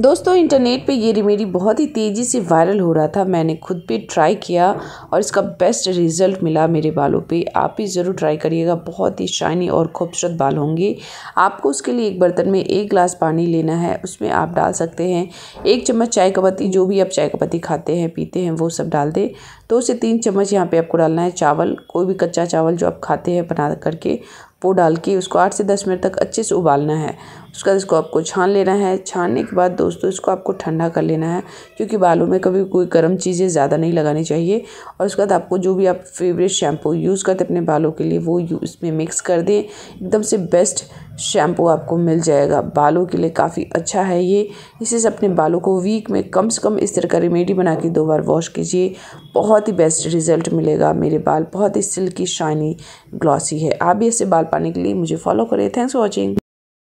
दोस्तों इंटरनेट पे ये रेमेडी बहुत ही तेज़ी से वायरल हो रहा था मैंने खुद भी ट्राई किया और इसका बेस्ट रिज़ल्ट मिला मेरे बालों पे आप भी ज़रूर ट्राई करिएगा बहुत ही शाइनी और खूबसूरत बाल होंगे आपको उसके लिए एक बर्तन में एक ग्लास पानी लेना है उसमें आप डाल सकते हैं एक चम्मच चाय का पत्ती जो भी आप चाय का पत्ती खाते हैं पीते हैं वो सब डाल दें दो तो से तीन चम्मच यहाँ पर आपको डालना है चावल कोई भी कच्चा चावल जो आप खाते हैं बना करके वो डाल के उसको आठ से दस मिनट तक अच्छे से उबालना है उसके बाद इसको आपको छान लेना है छानने के बाद दोस्तों इसको आपको ठंडा कर लेना है क्योंकि बालों में कभी कोई गर्म चीज़ें ज़्यादा नहीं लगानी चाहिए और उसके बाद आपको जो भी आप फेवरेट शैम्पू यूज़ करते अपने बालों के लिए वो इसमें मिक्स कर दें एकदम से बेस्ट शैम्पू आपको मिल जाएगा बालों के लिए काफ़ी अच्छा है ये इसे से अपने बालों को वीक में कम से कम इस तरह का रेमेडी बना के दो बार वॉश कीजिए बहुत ही बेस्ट रिजल्ट मिलेगा मेरे बाल बहुत ही सिल्की शाइनी ग्लॉसी है आप भी ऐसे बाल पाने के लिए मुझे फॉलो करें थैंक्स फॉर वॉचिंग